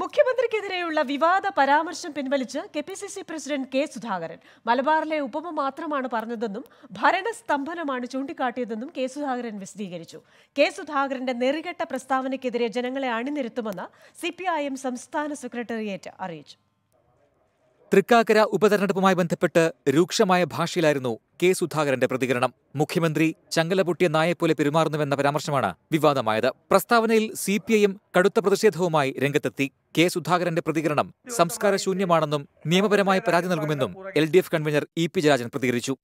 മുഖ്യമന്ത്രിക്കെതിരെയുള്ള വിവാദ പരാമർശം പിൻവലിച്ച് K P C C president K Sudhakaran മലബാറിലെ ഉപമ മാത്രമാണ് പറഞ്ഞതെന്നും ഭരണസ്തംഭനമാണ് ചൂണ്ടിക്കാട്ടിയതെന്നും കെ സുധാകരൻ വിശദീകരിച്ചു കെ സുധാകരന്റെ നെറികെട്ട പ്രസ്താവനയ്ക്കെതിരെ ജനങ്ങളെ അണിനിരത്തുമെന്ന് സി സംസ്ഥാന സെക്രട്ടേറിയറ്റ് അറിയിച്ചു തൃക്കാക്കര ഉപതെരഞ്ഞെടുപ്പുമായി ബന്ധപ്പെട്ട് രൂക്ഷമായ ഭാഷയിലായിരുന്നു കെ സുധാകരന്റെ പ്രതികരണം മുഖ്യമന്ത്രി ചങ്ങലപൊട്ടിയ നായെപ്പോലെ പെരുമാറുന്നുവെന്ന പരാമർശമാണ് വിവാദമായത് പ്രസ്താവനയിൽ സി പി ഐഎം കടുത്ത പ്രതിഷേധവുമായി രംഗത്തെത്തി കെ സുധാകരന്റെ പ്രതികരണം സംസ്കാരശൂന്യമാണെന്നും നിയമപരമായ പരാതി നൽകുമെന്നും L D F convener E P Jayarajan പ്രതികരിച്ചു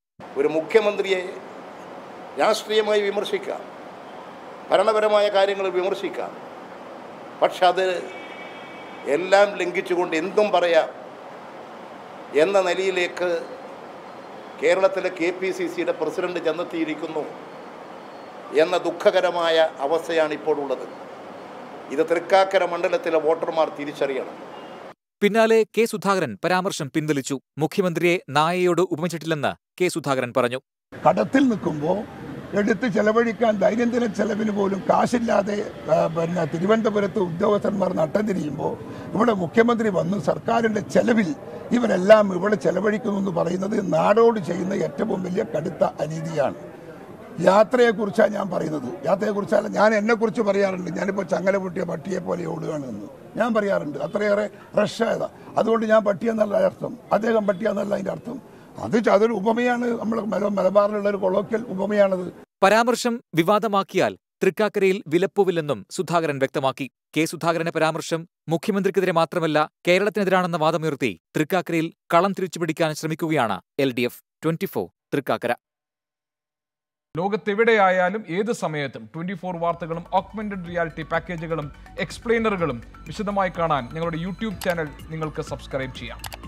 ഒരു മുഖ്യമന്ത്രിയെ രാഷ്ട്രീയമായി വിമർശിക്കാം ഭരണപരമായ കാര്യങ്ങൾ വിമർശിക്കാം പക്ഷെ അത് എല്ലാം ലംഘിച്ചുകൊണ്ട് എന്തും പറയാം എന്ന നിലയിലേക്ക് കേരളത്തിലെ കെ പി സി സിയുടെ പ്രസിഡന്റ് ചെന്നെത്തിയിരിക്കുന്നു എന്ന ദുഃഖകരമായ അവസ്ഥയാണ് ഇപ്പോഴുള്ളത് ഇത് തൃക്കാക്കര മണ്ഡലത്തിലെ വോട്ടർമാർ തിരിച്ചറിയണം പിന്നാലെ കെ സുധാകരൻ പരാമർശം പിൻവലിച്ചു മുഖ്യമന്ത്രിയെ നായയോട് ഉപമിച്ചിട്ടില്ലെന്ന് കെ സുധാകരൻ പറഞ്ഞു കടത്തിൽ നിൽക്കുമ്പോൾ എടുത്ത് ചെലവഴിക്കാൻ ദൈനംദിന ചെലവിന് പോലും കാശില്ലാതെ പിന്നെ തിരുവനന്തപുരത്ത് ഉദ്യോഗസ്ഥന്മാർ നട്ടം തിരിയുമ്പോൾ ഇവിടെ മുഖ്യമന്ത്രി വന്നു സർക്കാരിൻ്റെ ചെലവിൽ ഇവരെല്ലാം ഇവിടെ ചെലവഴിക്കുന്നു എന്ന് പറയുന്നത് നാടോട് ചെയ്യുന്ന ഏറ്റവും വലിയ കടുത്ത അനീതിയാണ് യാത്രയെക്കുറിച്ചാണ് ഞാൻ പറയുന്നത് യാത്രയെക്കുറിച്ചല്ല ഞാൻ എന്നെക്കുറിച്ച് പറയാറുണ്ട് ഞാനിപ്പോൾ ചങ്ങല പൊട്ടിയ പട്ടിയെ പോലെ ഓടുകയാണെന്ന് ഞാൻ പറയാറുണ്ട് അത്രയേറെ റഷ് ആയതാണ് അതുകൊണ്ട് ഞാൻ പട്ടിയെന്നല്ല അർത്ഥം അദ്ദേഹം പട്ടിയെന്നല്ല അതിൻ്റെ അർത്ഥം അത് അതൊരു ഉപമയാണ് നമ്മൾ മലബാറിലുള്ള ഒരു കൊളോക്കിയൽ ഉപമയാണത് പരാമർശം വിവാദമാക്കിയാൽ തൃക്കാക്കരയിൽ വിലപ്പുവില്ലെന്നും സുധാകരൻ വ്യക്തമാക്കി കെ സുധാകരന്റെ പരാമർശം മുഖ്യമന്ത്രിക്കെതിരെ മാത്രമല്ല കേരളത്തിനെതിരാണെന്ന വാദമുയർത്തി തൃക്കാക്കരയിൽ കളം തിരിച്ചുപിടിക്കാൻ ശ്രമിക്കുകയാണ് L D F twenty four Thrikkakara ലോകത്തെവിടെയായാലും ഏത് സമയത്തും ട്വന്റി ഫോർ വാർത്തകളും ഓക്മെന്റഡ് റിയാലിറ്റി പാക്കേജുകളും എക്സ്പ്ലെയിനറുകളും വിശദമായി കാണാൻ ഞങ്ങളുടെ യൂട്യൂബ് ചാനൽ നിങ്ങൾക്ക് സബ്സ്ക്രൈബ് ചെയ്യാം